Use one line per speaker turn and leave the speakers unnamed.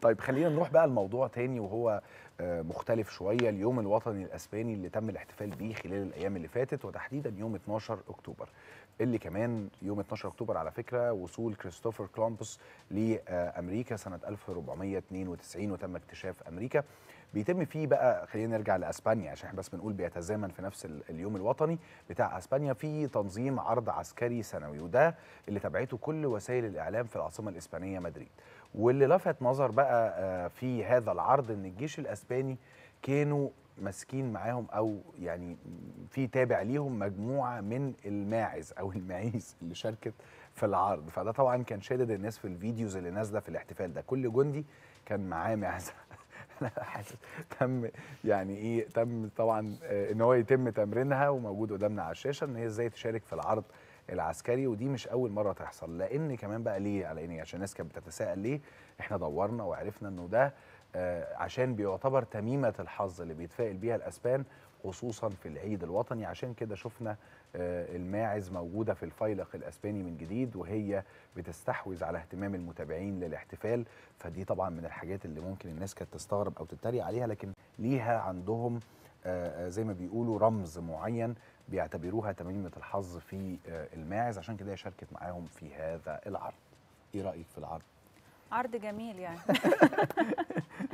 طيب خلينا نروح بقى لموضوع تاني وهو آه، مختلف شويه اليوم الوطني الاسباني اللي تم الاحتفال به خلال الايام اللي فاتت وتحديدا يوم 12 اكتوبر اللي كمان يوم 12 اكتوبر على فكره وصول كريستوفر كولومبوس لامريكا سنه 1492 وتم اكتشاف امريكا بيتم فيه بقى خلينا نرجع لاسبانيا عشان احنا بس بنقول بيتزامن في نفس اليوم الوطني بتاع اسبانيا في تنظيم عرض عسكري سنوي وده اللي تبعته كل وسائل الاعلام في العاصمه الاسبانيه مدريد واللي لفت نظر بقى آه، في هذا العرض ان الجيش الاسباني كانوا ماسكين معاهم او يعني في تابع ليهم مجموعه من الماعز او المعيز اللي شاركت في العرض فده طبعا كان شادد الناس في الفيديوز اللي نازله في الاحتفال ده كل جندي كان معاه معزه تم يعني ايه تم طبعا آه، ان هو يتم تمرينها وموجود قدامنا على الشاشه ان هي ازاي تشارك في العرض العسكري ودي مش اول مره تحصل لان كمان بقى ليه على اني عشان الناس كانت بتتساءل ليه احنا دورنا وعرفنا انه ده آه، عشان بيعتبر تميمه الحظ اللي بيتفائل بيها الاسبان خصوصا في العيد الوطني عشان كده شفنا آه، الماعز موجوده في الفيلق الاسباني من جديد وهي بتستحوذ على اهتمام المتابعين للاحتفال فدي طبعا من الحاجات اللي ممكن الناس كانت تستغرب او تتريق عليها لكن ليها عندهم آه، آه، زي ما بيقولوا رمز معين بيعتبروها تميمه الحظ في آه، الماعز عشان كده هي شاركت معاهم في هذا العرض ايه رايك في العرض عرض جميل يعني